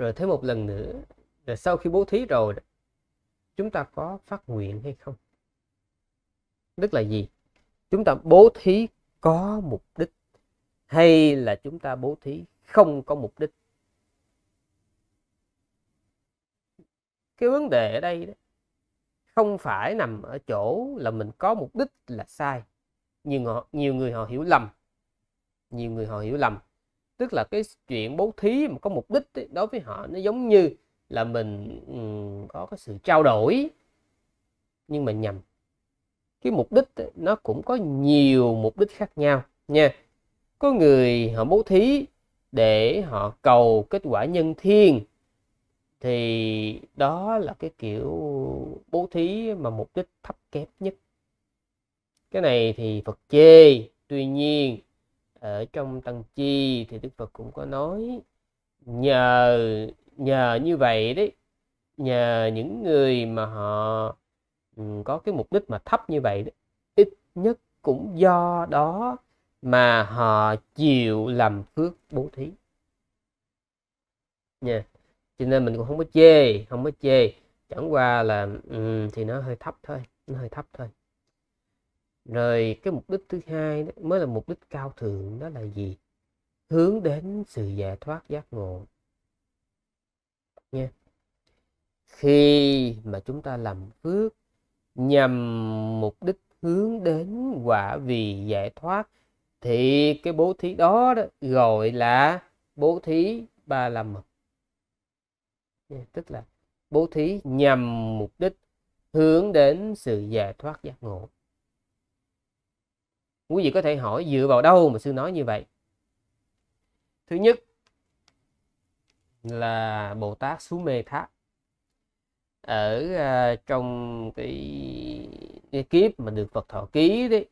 rồi thêm một lần nữa rồi sau khi bố thí rồi chúng ta có phát nguyện hay không tức là gì chúng ta bố thí có mục đích hay là chúng ta bố thí không có mục đích cái vấn đề ở đây đó, không phải nằm ở chỗ là mình có mục đích là sai nhiều, họ, nhiều người họ hiểu lầm nhiều người họ hiểu lầm tức là cái chuyện bố thí mà có mục đích ấy, đối với họ nó giống như là mình um, có cái sự trao đổi nhưng mà nhầm cái mục đích ấy, nó cũng có nhiều mục đích khác nhau nha có người họ bố thí để họ cầu kết quả nhân thiên thì đó là cái kiểu bố thí mà mục đích thấp kém nhất cái này thì phật chê tuy nhiên ở trong tầng chi thì đức phật cũng có nói nhờ nhờ như vậy đấy nhờ những người mà họ ừ, có cái mục đích mà thấp như vậy đấy, ít nhất cũng do đó mà họ chịu làm phước bố thí nha yeah. cho nên mình cũng không có chê không có chê chẳng qua là um, thì nó hơi thấp thôi nó hơi thấp thôi rồi cái mục đích thứ hai đó, mới là mục đích cao thượng đó là gì hướng đến sự giải thoát giác ngộ nha khi mà chúng ta làm phước nhằm mục đích hướng đến quả vị giải thoát thì cái bố thí đó, đó gọi là bố thí ba la mật tức là bố thí nhằm mục đích hướng đến sự giải thoát giác ngộ quý vị có thể hỏi dựa vào đâu mà sư nói như vậy thứ nhất là bồ tát xuống mê tháp ở uh, trong cái, cái kiếp mà được phật thọ ký đấy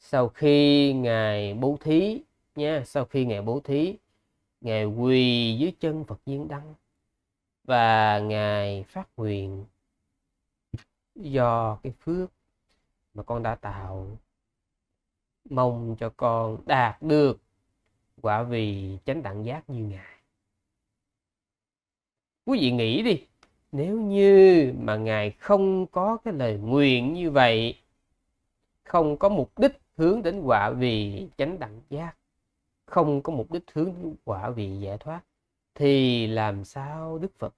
sau khi ngài bố thí nha sau khi ngài bố thí ngài quỳ dưới chân phật Diên đăng và ngài phát nguyện do cái phước mà con đã tạo mong cho con đạt được quả vị chánh đẳng giác như ngài quý vị nghĩ đi nếu như mà ngài không có cái lời nguyện như vậy không có mục đích hướng đến quả vị chánh đẳng giác không có mục đích hướng đến quả vị giải thoát thì làm sao đức phật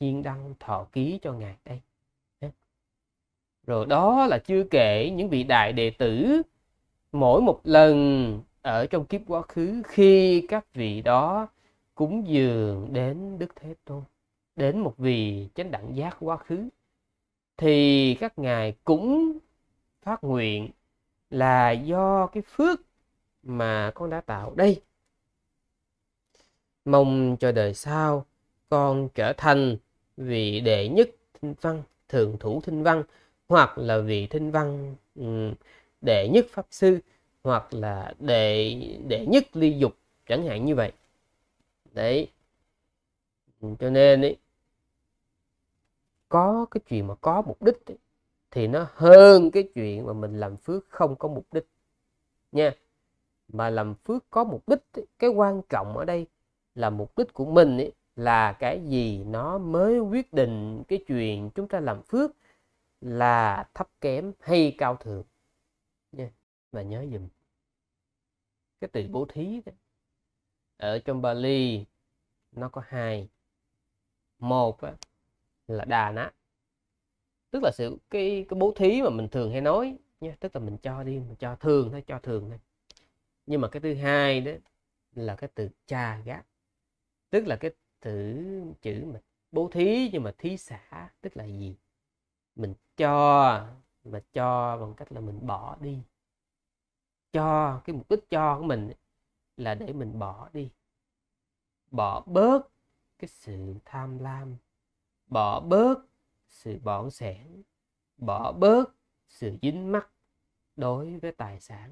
viên đăng thọ ký cho ngài đây rồi đó là chưa kể những vị đại đệ tử mỗi một lần ở trong kiếp quá khứ khi các vị đó cúng dường đến Đức Thế Tôn, đến một vị chánh đẳng giác quá khứ, thì các ngài cũng phát nguyện là do cái phước mà con đã tạo đây. Mong cho đời sau con trở thành vị đệ nhất thinh văn, thường thủ thinh văn, hoặc là vị thinh văn ừ, đệ nhất pháp sư hoặc là đệ đệ nhất ly dục chẳng hạn như vậy đấy ừ, cho nên ấy có cái chuyện mà có mục đích ấy, thì nó hơn cái chuyện mà mình làm phước không có mục đích nha mà làm phước có mục đích ấy, cái quan trọng ở đây là mục đích của mình ấy, là cái gì nó mới quyết định cái chuyện chúng ta làm phước là thấp kém hay cao thượng nha và nhớ dùm cái từ bố thí đấy ở trong Bali nó có hai một á, là đà ná tức là sự cái cái bố thí mà mình thường hay nói nha tức là mình cho đi mình cho thường thôi cho thường thôi nhưng mà cái thứ hai đó là cái từ cha gác tức là cái từ chữ mà bố thí nhưng mà thí xả tức là gì mình cho mà cho bằng cách là mình bỏ đi cho cái mục đích cho của mình là để mình bỏ đi bỏ bớt cái sự tham lam bỏ bớt sự bỏn sẻn bỏ bớt sự dính mắc đối với tài sản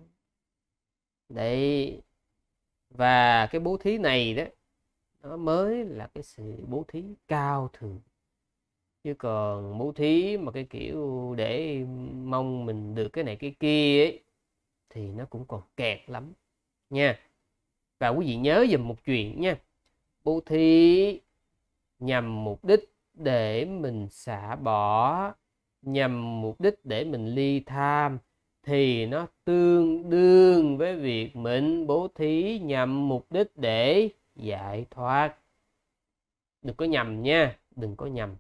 đấy và cái bố thí này đó nó mới là cái sự bố thí cao thượng chứ còn bố thí mà cái kiểu để mong mình được cái này cái kia ấy thì nó cũng còn kẹt lắm nha và quý vị nhớ dùm một chuyện nha bố thí nhằm mục đích để mình xả bỏ nhằm mục đích để mình ly tham thì nó tương đương với việc mình bố thí nhằm mục đích để giải thoát đừng có nhầm nha đừng có nhầm